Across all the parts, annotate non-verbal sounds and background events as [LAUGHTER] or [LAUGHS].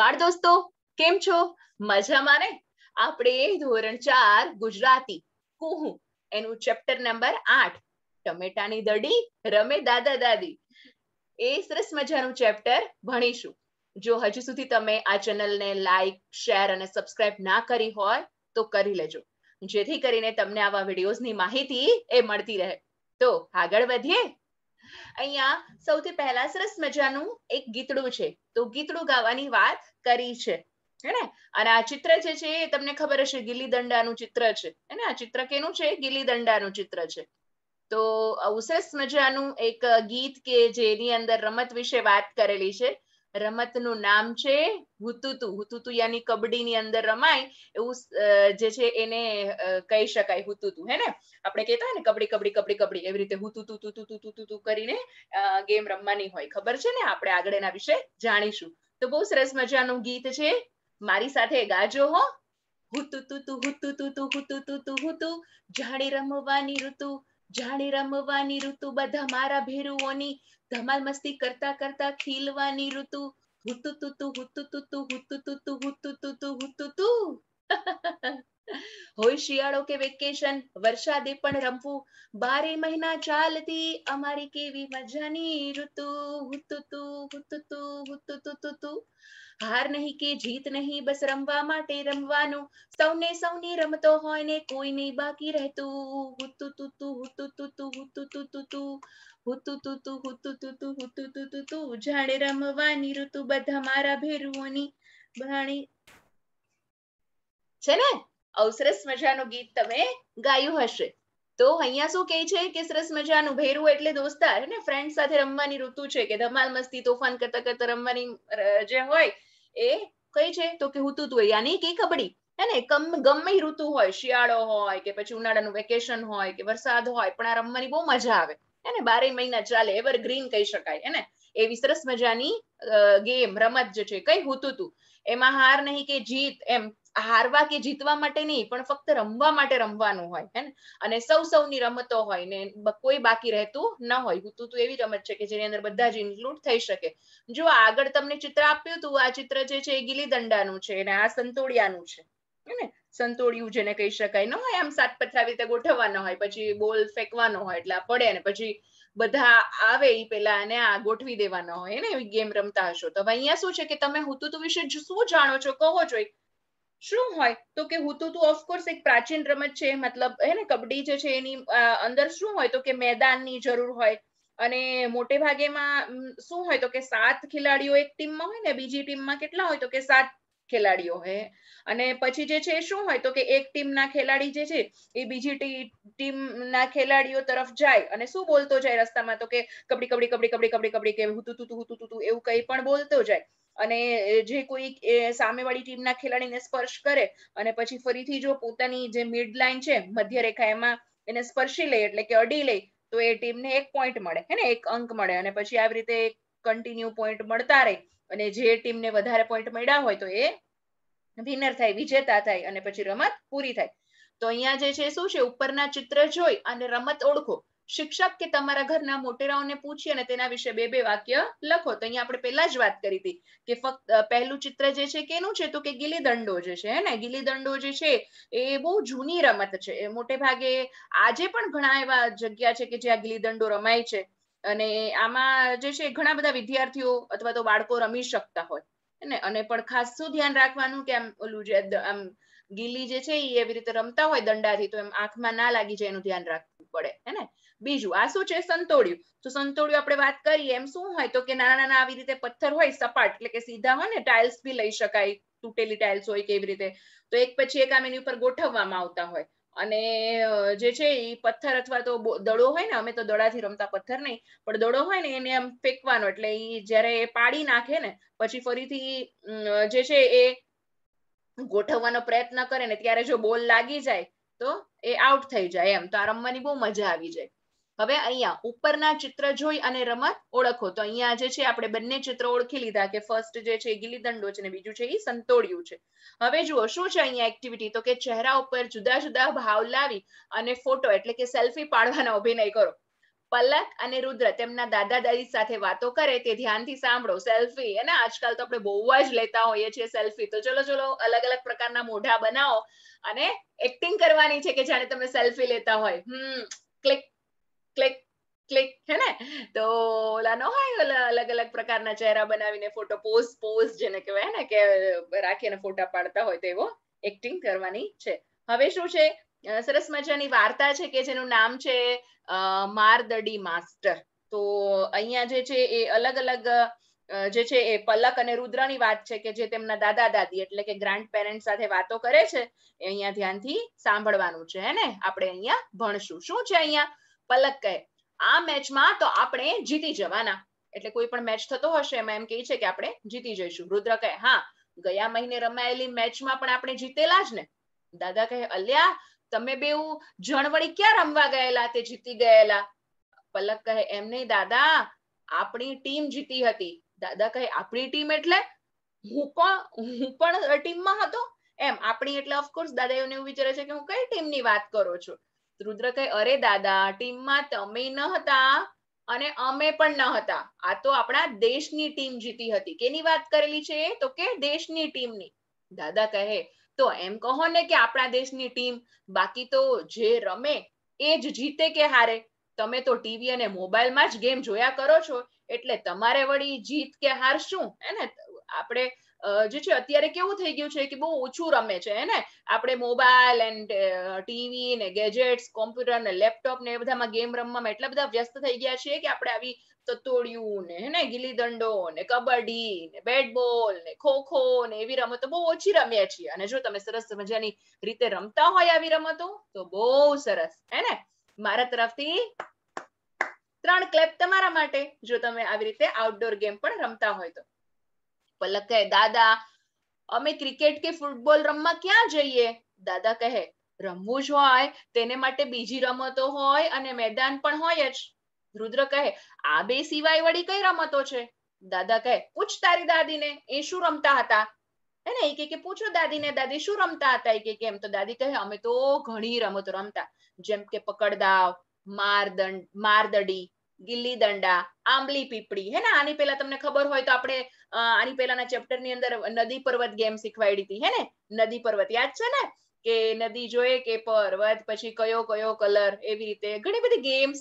બાળ દોસ્તો કેમ છો મજામાં ને આપણે ધોરણ ચાર ગુજરાતી કુહુ એનું ચેપ્ટર નંબર આઠ ટમેટાની દડી રમે દાદા દાદી એ સરસ મજાનું ચેપ્ટર ભણીશું જો હજુ સુધી તમે આ ચેનલને લાઈક શેર અને સબસ્ક્રાઇબ ના કરી હોય તો કરી લેજો જેથી કરીને તમને આવા વિડીયોઝની માહિતી એ મળતી રહે તો આગળ વધીએ અહીંયા સૌથી પહેલા સરસ મજાનું એક ગીતડું છે તો ગીતડું ગાવાની વાત કરી છે હે અને આ ચિત્ર જે છે એ તમને ખબર હશે ગીલી દંડાનું ચિત્ર છે હે આ ચિત્ર કેનું છે ગીલી દંડાનું ચિત્ર છે તો આવું સરસ મજાનું એક ગીત કે જેની અંદર રમત વિશે વાત કરેલી છે રમતનું નામ છે હુતુતુ હુતુતુ યાની કબડીની અંદર રમાય એવું જે છે એને કહી શકાય હુતુતુ હે ને આપણે કહેતા હોય ને કબડી કબડી કબડી કબડી એવી રીતે હુતુતુ તુ તુ તુ તુ કરીને ગેમ રમવાની હોય ખબર છે ને આપણે આગળ વિશે જાણીશું તો બહુ સરસ મજાનું ગીત છે મારી સાથે ગાજો હો હુતુ તુ તુ હુતુ તુ તુ હુતુ તુ તુ હુતુ જાણી રમવાની ઋતુ જાણી રમવાની ઋતુ બધા મારા ભેરુઓની ધમાલ મસ્તી કરતા કરતા ખીલવાની ઋતુ હુતુ તુતુ હુતુ તુતુ હુતુ તુતુ હુતુ તુતુ હુતુ તુ [LAUGHS] હોય શિયાળો કે વેકેશન વરસાદે પણ રમવું બારે મહિના ચાલતી અમારી કેવી મજાની ઋતુ હુતુ તુ હુતુ તુ હુતુ તુતુ તું હાર નહીં કે જીત નહીં બસ રમવા માટે રમવાનું સૌને સૌની રમતો હોય ને કોઈ નહીં બાકી રહેતું હુતુ તુતુ હુતુ તુતુ હુતુ તુતુ તુ હુતુ તુતુ હુતુ તુતુ હુતુ તુતુ તુ જાણે રમવાની ઋતુ બધા મારા ભેરુઓની ભાણી છે ને અવસરસ મજાનું ગીત તમે ગાયું હશે તો અહીંયા શું કહે છે કે સરસ મજાનું ભેરું એટલે દોસ્તાર અને ફ્રેન્ડ સાથે રમવાની ઋતુ છે કે ધમાલ મસ્તી તોફાન કરતા કરતા રમવાની જે હોય એ કઈ છે તો કે હુતુતુ યાની કે કબડી હે કમ ગમે ઋતુ હોય શિયાળો હોય કે પછી ઉનાળાનું વેકેશન હોય કે વરસાદ હોય પણ આ રમવાની બહુ મજા આવે હે ને બારે મહિના ચાલે એવર ગ્રીન કહી શકાય હે ને એવી સરસ મજાની ગેમ રમત જે છે કઈ હું તું એમાં હાર નહીં કે જીત એમ હારવા કે જીતવા માટે નહીં પણ ફક્ત રમવા માટે રમવાનું હોય હે અને સૌ સૌની રમતો હોય ને કોઈ બાકી રહેતું ન હોય હુતુ તું એવી રમત છે કે જેની અંદર બધા જ ઇન્ક્લુડ થઈ શકે જો આગળ તમને ચિત્ર આપ્યું હતું આ ચિત્ર જે છે એ ગીલી દંડાનું છે અને આ સંતોડિયાનું છે હે ને સંતોડિયું જેને કહી શકાય ન હોય આમ સાત પથરા આવી રીતે ગોઠવવાનો હોય પછી બોલ ફેંકવાનો હોય એટલે પડે ને પછી બધા આવે એ પેલા અને આ ગોઠવી દેવાના હોય ને એવી ગેમ રમતા હશો તો અહીંયા શું છે કે તમે હુતુતુ વિશે શું જાણો છો કહો છો શું હોય તો કે હુતુતુ ઓફકોર્સ એક પ્રાચીન રમત છે મતલબ હે ને કબડ્ડી જે છે એની અંદર શું હોય તો કે મેદાનની જરૂર હોય અને મોટે ભાગેમાં શું હોય તો કે સાત ખેલાડીઓ એક ટીમમાં હોય ને બીજી ટીમમાં કેટલા હોય તો કે સાત ખેલાડીઓ હોય અને પછી જે છે શું હોય તો કે એક ટીમના ખેલાડી જે છે એ બીજી ટીમના ખેલાડીઓ તરફ જાય અને શું બોલતો જાય રસ્તામાં તો કે કબડી કબડી કબડી કબડી કબડી કબડી કે હું તું તું તું તું એવું કંઈ પણ બોલતો જાય અને જે કોઈ સામેવાળી ટીમના ખેલાડીને સ્પર્શ કરે અને પછી ફરીથી જો પોતાની જે મિડ લાઇન છે મધ્ય રેખા એમાં એને સ્પર્શી લે એટલે કે અડી લે તો એ ટીમને એક પોઈન્ટ મળે હે ને એક અંક મળે અને પછી આવી રીતે કન્ટિન્યુ પોઈન્ટ મળતા રહે અને જે ટીમને વધારે પોઈન્ટ મળ્યા હોય તો એ વિનર થાય વિજેતા થાય અને પછી રમત પૂરી થાય તો અહીંયા જે છે શું છે ઉપરના ચિત્ર જોઈ અને રમત ઓળખો શિક્ષક કે તમારા ઘરના મોટેરાઓને પૂછી અને તેના વિશે બે બે વાક્ય લખો તો અહીંયા આપણે પહેલા જ વાત કરી હતી કે ફક્ત પહેલું ચિત્ર જે છે કેનું છે તો કે ગીલી દંડો જે છે ને ગીલી દંડો જે છે એ બહુ જૂની રમત છે મોટે ભાગે આજે પણ ઘણા એવા જગ્યા છે કે જ્યાં ગીલી દંડો રમાય છે અને આમાં જે છે ઘણા બધા વિદ્યાર્થીઓ અથવા તો બાળકો રમી શકતા હોય ને અને પણ ખાસ શું ધ્યાન રાખવાનું કે આમ ઓલું જે આમ ગીલી જે છે એ એવી રીતે રમતા હોય દંડાથી તો એમ આંખમાં ના લાગી જાય એનું ધ્યાન રાખવું પડે હે ને બીજું આ શું છે સંતોડિયું તો સંતોડિયું આપણે વાત કરીએ એમ શું હોય તો કે નાના નાના આવી રીતે પથ્થર હોય સપાટ એટલે કે સીધા હોય ને ટાઇલ્સ બી લઈ શકાય તૂટેલી ટાઇલ્સ હોય કેવી રીતે તો એક પછી એક આમ એની ઉપર ગોઠવવામાં આવતા હોય અને જે છે એ પથ્થર અથવા તો દડો હોય ને અમે તો દડાથી રમતા પથ્થર નહીં પણ દડો હોય ને એને આમ ફેંકવાનો એટલે એ જ્યારે એ પાડી નાખે ને પછી ફરીથી જે છે એ ગોઠવવાનો પ્રયત્ન કરે ને ત્યારે જો બોલ લાગી જાય તો એ આઉટ થઈ જાય એમ તો આ રમવાની બહુ મજા આવી જાય હવે અહીંયા ઉપરના ચિત્ર જોઈ અને રમત ઓળખો તો અહીંયા જે છે આપણે બંને ચિત્ર ઓળખી લીધા કે ફર્સ્ટ જે છે ગીલી દંડો છે અને બીજું છે એ સંતોડિયું છે હવે જુઓ શું છે અહીંયા એક્ટિવિટી તો કે ચહેરા ઉપર જુદા જુદા ભાવ લાવી અને ફોટો એટલે કે સેલ્ફી પાડવાનો અભિનય કરો પલક અને રુદ્ર તેમના દાદા દાદી સાથે વાતો કરે તે ધ્યાનથી સાંભળો સેલ્ફી અને આજકાલ તો આપણે બહુ જ લેતા હોઈએ છીએ સેલ્ફી તો ચલો ચલો અલગ અલગ પ્રકારના મોઢા બનાવો અને એક્ટિંગ કરવાની છે કે જાણે તમે સેલ્ફી લેતા હોય હમ ક્લિક ક્લિક ક્લિક હે ને તો ઓલા ન હોય ઓલા અલગ અલગ પ્રકારના ચહેરા બનાવીને ફોટો પોઝ પોઝ જેને કહેવાય ને કે રાખીને ફોટા પાડતા હોય તેવો એક્ટિંગ કરવાની છે હવે શું છે સરસ મજાની વાર્તા છે કે જેનું નામ છે મારદડી માસ્ટર તો અહીંયા જે છે એ અલગ અલગ જે છે એ પલક અને રુદ્રની વાત છે કે જે તેમના દાદા દાદી એટલે કે ગ્રાન્ડ પેરેન્ટ સાથે વાતો કરે છે એ અહીંયા ધ્યાનથી સાંભળવાનું છે હે ને આપણે અહીંયા ભણશું શું છે અહીંયા પલક કહે આ મેચમાં તો આપણે જીતી જવાના એટલે કોઈ પણ મેચ થતો હશે એમાં એમ કહે છે કે આપણે જીતી જઈશું રુદ્ર કહે હા ગયા મહિને રમાયેલી મેચમાં પણ આપણે જીતેલા જ ને દાદા કહે અલ્યા તમે બેઉ જણવળી ક્યાં રમવા ગયેલા તે જીતી ગયેલા પલક કહે એમ નહીં દાદા આપણી ટીમ જીતી હતી દાદા કહે આપણી ટીમ એટલે હું પણ હું પણ ટીમમાં હતો એમ આપણી એટલે ઓફકોર્સ દાદા એવું વિચારે છે કે હું કઈ ટીમની વાત કરો છું રુદ્ર કહે અરે દાદા ટીમમાં તમે ન હતા અને અમે પણ ન હતા આ તો આપણા દેશની ટીમ જીતી હતી કેની વાત કરેલી છે તો કે દેશની ટીમની દાદા કહે તો એમ કહો ને કે આપણા દેશની ટીમ બાકી તો જે રમે એ જ જીતે કે હારે તમે તો ટીવી અને મોબાઈલમાં જ ગેમ જોયા કરો છો એટલે તમારે વળી જીત કે હાર શું હે ને આપણે જે છે અત્યારે કેવું થઈ ગયું છે કે બહુ ઓછું રમે છે હે આપણે મોબાઈલ એન્ડ ટીવી ને ગેજેટ્સ કોમ્પ્યુટર ને લેપટોપ ને એ બધામાં ગેમ રમવામાં એટલા બધા વ્યસ્ત થઈ ગયા છે કે આપણે આવી તતોડિયું ને હે ને ગીલી દંડો ને કબડ્ડી ને બેટ ને ખો ખો ને એવી રમતો બહુ ઓછી રમીએ છીએ અને જો તમે સરસ મજાની રીતે રમતા હોય આવી રમતો તો બહુ સરસ હે ને મારા તરફથી ત્રણ ક્લેપ તમારા માટે જો તમે આવી રીતે આઉટડોર ગેમ પણ રમતા હોય તો પલક કહે દાદા અમે ક્રિકેટ કે ફૂટબોલ રમવા ક્યાં જઈએ દાદા કહે રમવું જ હોય તેને માટે બીજી રમતો હોય અને મેદાન પણ હોય જ રુદ્ર કહે આ બે સિવાય વળી કઈ રમતો છે દાદા કહે પૂછ તારી દાદીને એ શું રમતા હતા એને એ કે પૂછો દાદીને દાદી શું રમતા હતા એ કે એમ તો દાદી કહે અમે તો ઘણી રમતો રમતા જેમ કે પકડદાવ મારદંડ મારદડી ગિલ્લી દંડા આંબલી પીપળી હે ને આની પેલા તમને ખબર હોય તો આપણે આની પહેલાના ચેપ્ટર ની અંદર નદી પર્વત ગેમ શીખવાડી હતી હે ને નદી પર્વત યાદ છે ને કે નદી જોઈએ કે પર્વત પછી કયો કયો કલર એવી રીતે ઘણી બધી ગેમ્સ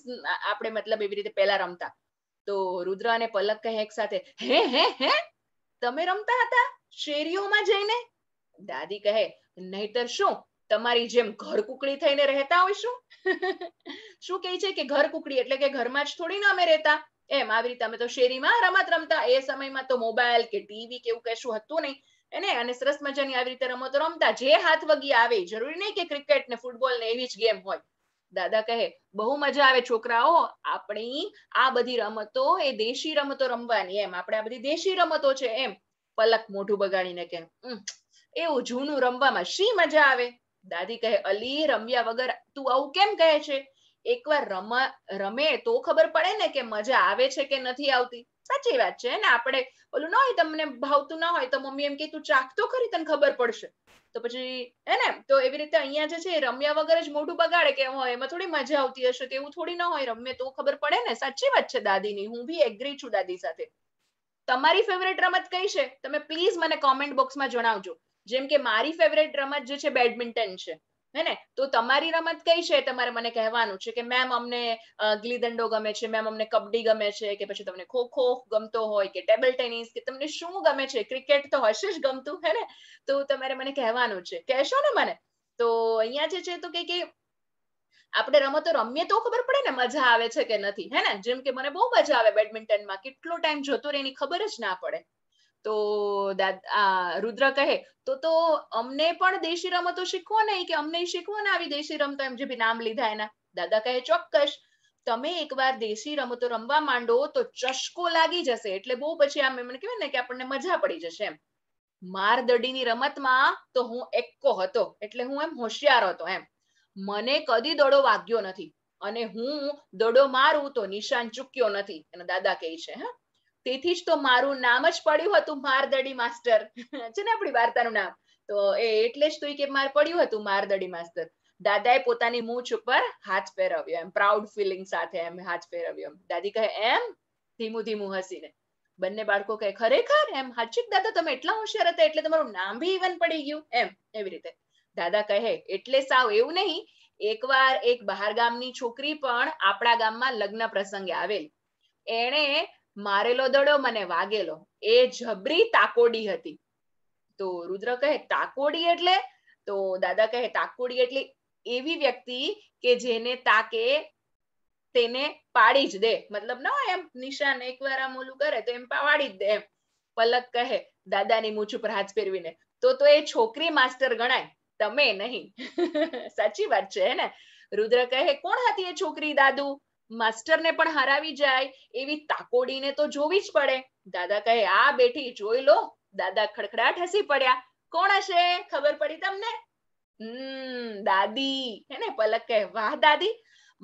આપણે મતલબ એવી રીતે પહેલા રમતા તો રુદ્ર અને પલક કહે એક સાથે હે હે હે તમે રમતા હતા શેરીઓમાં જઈને દાદી કહે નહીતર શું તમારી જેમ ઘર કુકડી થઈને રહેતા હોઈશું [LAUGHS] શું કહે છે કે ઘર કુકડી એટલે કે ઘરમાં જ થોડી ના અમે રહેતા એમ આવી રીતે અમે તો શેરીમાં રમત રમતા એ સમયમાં તો મોબાઈલ કે ટીવી કે એવું કશું હતું નહીં એને અને સરસ મજાની આવી રીતે રમતો રમતા જે હાથ વગી આવે જરૂરી નહીં કે ક્રિકેટ ને ફૂટબોલ ને એવી જ ગેમ હોય દાદા કહે બહુ મજા આવે છોકરાઓ આપણી આ બધી રમતો એ દેશી રમતો રમવાની એમ આપણે આ બધી દેશી રમતો છે એમ પલક મોઢું બગાડીને કે એવું જૂનું રમવામાં શી મજા આવે દાદી કહે અલી રમ્યા વગર તું આવું કેમ કહે છે એકવાર રમા રમે તો ખબર પડે ને કે મજા આવે છે કે નથી આવતી સાચી વાત છે ને આપણે ઓલું ના હોય તમને ભાવતું ના હોય તો મમ્મી એમ કે તું ચાખતો ખરી તને ખબર પડશે તો પછી હે ને તો એવી રીતે અહીંયા જે છે એ રમ્યા વગર જ મોઢું બગાડે કે હોય એમાં થોડી મજા આવતી હશે તો એવું થોડી ના હોય રમે તો ખબર પડે ને સાચી વાત છે દાદીની હું બી એગ્રી છું દાદી સાથે તમારી ફેવરેટ રમત કઈ છે તમે પ્લીઝ મને કોમેન્ટ બોક્સમાં જણાવજો જેમ કે મારી ફેવરેટ રમત જે છે બેડમિન્ટન છે હે ને તો તમારી રમત કઈ છે તમારે મને કહેવાનું છે કે મેમ અમને ગલી ગમે છે મેમ અમને કબડ્ડી ગમે છે કે પછી તમને ખો ખો ગમતો હોય કે ટેબલ ટેનિસ કે તમને શું ગમે છે ક્રિકેટ તો હશે જ ગમતું હે ને તો તમારે મને કહેવાનું છે કહેશો ને મને તો અહીંયા જે છે તો કે કે આપણે રમતો રમીએ તો ખબર પડે ને મજા આવે છે કે નથી હે ને જેમ કે મને બહુ મજા આવે બેડમિન્ટનમાં કેટલો ટાઈમ જતો રહે એની ખબર જ ના પડે તો રુદ્ર કહે તો તો અમને પણ દેશી રમતો શીખવો ને કે અમને શીખવો ને આવી દેશી રમતો એમ જે બી નામ લીધા એના દાદા કહે ચોક્કસ તમે એકવાર દેશી રમતો રમવા માંડો તો ચશ્કો લાગી જશે એટલે બહુ પછી આમ એમણે કહેવાય ને કે આપણને મજા પડી જશે એમ મારદડીની રમતમાં તો હું એક્કો હતો એટલે હું એમ હોશિયાર હતો એમ મને કદી દડો વાગ્યો નથી અને હું દડો મારું તો નિશાન ચૂક્યો નથી એના દાદા કહે છે હા તેથી જ તો મારું નામ જ પડ્યું હતું મારદડી માસ્ટર છે ને આપણી વાર્તાનું નામ તો એ એટલે જ તો કે માર પડ્યું હતું મારદડી માસ્ટર દાદાએ પોતાની મૂછ ઉપર હાથ પહેરાવ્યો એમ પ્રાઉડ ફિલિંગ સાથે એમ હાથ પહેરાવ્યો દાદી કહે એમ ધીમું ધીમું હસીને બંને બાળકો કહે ખરેખર એમ હાચિક દાદા તમે એટલા હોશિયાર હતા એટલે તમારું નામ ભી ઇવન પડી ગયું એમ એવી રીતે દાદા કહે એટલે સાવ એવું નહીં એકવાર એક બહાર ગામની છોકરી પણ આપણા ગામમાં લગ્ન પ્રસંગે આવેલ એણે મારેલો દડો મને વાગેલો એ જબરી તાકોડી હતી તો રુદ્ર કહે તાકોડી એટલે તો દાદા કહે તાકોડી એટલે એવી વ્યક્તિ કે જેને તાકે તેને પાડી જ દે મતલબ ના એમ નિશાન એકવાર આ મોલું કરે તો એમ પાડી જ દે એમ પલક કહે દાદાની મૂછ ઉપર હાથ ફેરવીને તો તો એ છોકરી માસ્ટર ગણાય તમે નહીં [LAUGHS] સાચી વાત છે હે ને રુદ્ર કહે કોણ હતી એ છોકરી દાદુ માસ્ટરને પણ હરાવી જાય એવી તાકોડીને તો જોવી જ પડે દાદા કહે આ બેઠી જોઈ લો દાદા ખડખડાટ હસી પડ્યા કોણ હશે ખબર પડી તમને દાદી હે ને પલક કહે વાહ દાદી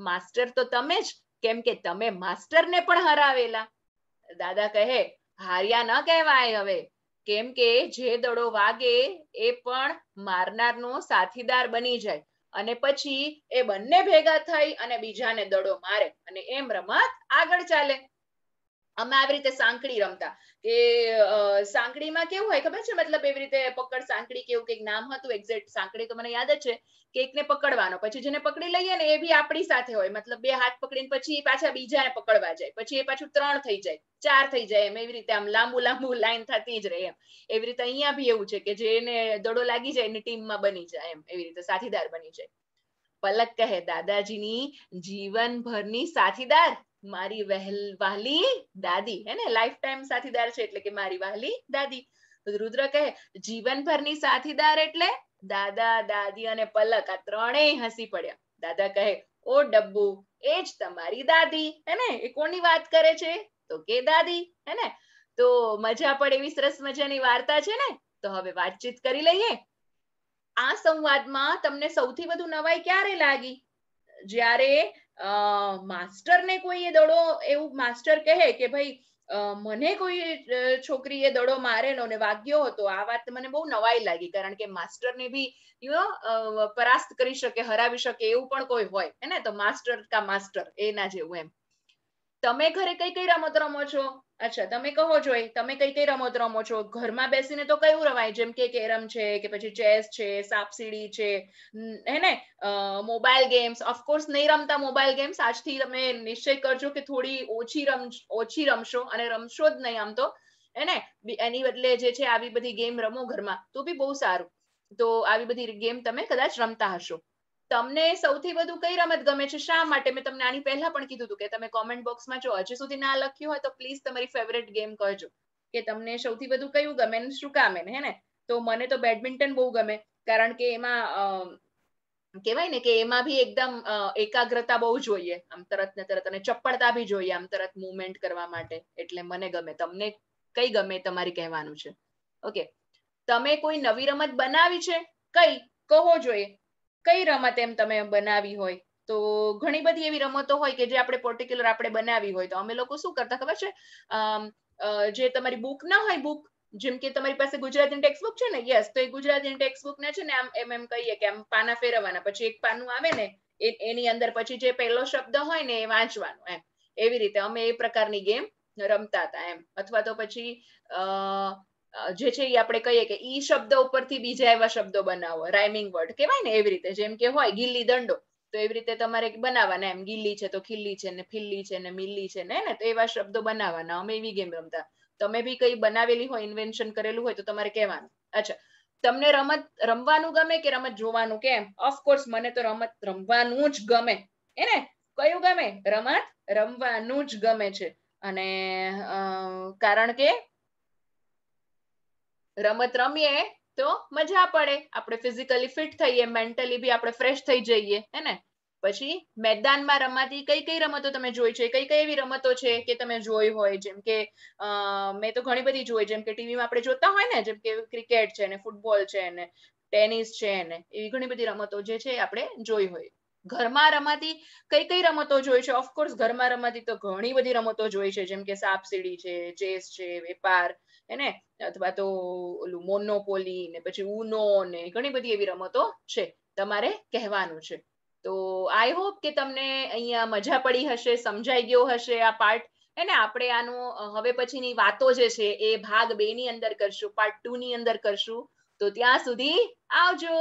માસ્ટર તો તમે જ કેમ કે તમે માસ્ટરને પણ હરાવેલા દાદા કહે હાર્યા ન કહેવાય હવે કેમ કે જે દડો વાગે એ પણ મારનારનો સાથીદાર બની જાય અને પછી એ બંને ભેગા થઈ અને બીજાને દડો મારે અને એમ રમત આગળ ચાલે અમે આવી રીતે સાંકડી રમતા કે સાંકડીમાં કેવું હોય ખબર છે મતલબ એવી રીતે પકડ સાંકડી કેવું કંઈક નામ હતું એક્ઝેક્ટ સાંકડી તો મને યાદ જ છે કે એકને પકડવાનો પછી જેને પકડી લઈએ ને એ બી આપણી સાથે હોય મતલબ બે હાથ પકડીને પછી પાછા બીજાને પકડવા જાય પછી એ પાછું ત્રણ થઈ જાય ચાર થઈ જાય એમ એવી રીતે આમ લાંબુ લાંબુ લાઈન થતી જ રહે એમ એવી રીતે અહીંયા બી એવું છે કે જેને દડો લાગી જાય એની ટીમમાં બની જાય એમ એવી રીતે સાથીદાર બની જાય પલક કહે દાદાજીની જીવનભરની સાથીદાર મારી વહેલ વાલી દાદી હે ને લાઈફ ટાઈમ સાથીદાર છે એટલે કે મારી વાલી દાદી રુદ્ર કહે જીવનભરની સાથીદાર એટલે દાદા દાદી અને પલક આ ત્રણેય હસી પડ્યા દાદા કહે ઓ ડબ્બુ એ જ તમારી દાદી હે ને એ કોની વાત કરે છે તો કે દાદી હે ને તો મજા પડે એવી સરસ મજાની વાર્તા છે ને તો હવે વાતચીત કરી લઈએ આ સંવાદમાં તમને સૌથી વધુ નવાઈ ક્યારે લાગી જ્યારે માસ્ટરને કોઈએ દડો એવું માસ્ટર કહે કે ભાઈ મને કોઈ છોકરીએ દડો મારેલો ને વાગ્યો હતો આ વાત મને બહુ નવાઈ લાગી કારણ કે માસ્ટરને બી યુ નો પરાસ્ત કરી શકે હરાવી શકે એવું પણ કોઈ હોય હે ને તો માસ્ટર કા માસ્ટર એના જેવું એમ તમે ઘરે કઈ કઈ રમત રમો છો અચ્છા તમે કહો છો તમે કઈ કઈ રમત રમો છો ઘરમાં બેસીને તો કયું રમાય જેમ કે કેરમ છે કે પછી ચેસ છે સાપસીડી છે હે ને મોબાઈલ ગેમ્સ ઓફકોર્સ નહીં રમતા મોબાઈલ ગેમ્સ આજથી તમે નિશ્ચય કરજો કે થોડી ઓછી રમ ઓછી રમશો અને રમશો જ નહીં આમ તો હે ને એની બદલે જે છે આવી બધી ગેમ રમો ઘરમાં તો બી બહુ સારું તો આવી બધી ગેમ તમે કદાચ રમતા હશો તમને સૌથી વધુ કઈ રમત ગમે છે શા માટે મેં તમને આની પહેલા પણ કીધું હતું કે તમે કોમેન્ટ બોક્સમાં જો હજી સુધી ના લખ્યું હોય તો પ્લીઝ તમારી ફેવરેટ ગેમ કહેજો કે તમને સૌથી વધુ કયું ગમે ને શું કામે હે ને તો મને તો બેડમિન્ટન બહુ ગમે કારણ કે એમાં કહેવાય ને કે એમાં બી એકદમ એકાગ્રતા બહુ જોઈએ આમ તરત ને તરત અને ચપળતા બી જોઈએ આમ તરત મુવમેન્ટ કરવા માટે એટલે મને ગમે તમને કઈ ગમે તમારી કહેવાનું છે ઓકે તમે કોઈ નવી રમત બનાવી છે કઈ કહો જોઈએ કઈ રમત એમ તમે બનાવી હોય તો ઘણી બધી એવી રમતો હોય કે જે આપણે પર્ટિક્યુલર આપણે બનાવી હોય તો અમે લોકો શું કરતા ખબર છે જે તમારી બુક ના હોય બુક જેમ કે તમારી પાસે ગુજરાતી ટેક્સ્ટ બુક છે ને યસ તો એ ગુજરાતી ટેક્સ્ટ બુક ને છે ને આમ એમ એમ કહીએ કે આમ પાના ફેરવવાના પછી એક પાનું આવે ને એની અંદર પછી જે પહેલો શબ્દ હોય ને એ વાંચવાનો એમ એવી રીતે અમે એ પ્રકારની ગેમ રમતા હતા એમ અથવા તો પછી અ જે છે એ આપણે કહીએ કે ઈ શબ્દ ઉપરથી બીજા એવા શબ્દો બનાવો રાઇમિંગ વર્ડ કહેવાય ને એવી રીતે જેમ કે હોય ગિલ્લી દંડો તો એવી રીતે તમારે બનાવવાના એમ ગિલ્લી છે તો ખીલ્લી છે ને ફિલ્લી છે ને મિલ્લી છે ને તો એવા શબ્દો બનાવવાના અમે એવી ગેમ રમતા તમે બી કઈ બનાવેલી હોય ઇન્વેન્શન કરેલું હોય તો તમારે કહેવાનું અચ્છા તમને રમત રમવાનું ગમે કે રમત જોવાનું કેમ ઓફકોર્સ મને તો રમત રમવાનું જ ગમે એને કયું ગમે રમત રમવાનું જ ગમે છે અને કારણ કે રમત રમીએ તો મજા પડે આપણે ફિઝિકલી ફિટ થઈએ મેન્ટલી બી આપણે ફ્રેશ થઈ જઈએ હે ને પછી મેદાનમાં રમાતી કઈ કઈ રમતો તમે જોઈ છે કઈ કઈ એવી રમતો છે કે તમે જોઈ હોય જેમ કે મેં તો ઘણી બધી જોઈ જેમ કે ટીવીમાં આપણે જોતા હોય ને જેમ કે ક્રિકેટ છે ને ફૂટબોલ છે ને ટેનિસ છે ને એવી ઘણી બધી રમતો જે છે આપણે જોઈ હોય ઘરમાં રમાતી કઈ કઈ રમતો જોઈ છે ઓફકોર્સ ઘરમાં રમાતી તો ઘણી બધી રમતો જોઈ છે જેમ કે સીડી છે ચેસ છે વેપાર હેને અથવા તો ઓલું મોનોપોલી ને પછી ઉનો ને ઘણી બધી એવી રમતો છે તમારે કહેવાનું છે તો આઈ હોપ કે તમને અહીંયા મજા પડી હશે સમજાઈ ગયો હશે આ પાર્ટ એને આપણે આનું હવે પછીની વાતો જે છે એ ભાગ બે ની અંદર કરશું પાર્ટ ટુ ની અંદર કરશું તો ત્યાં સુધી આવજો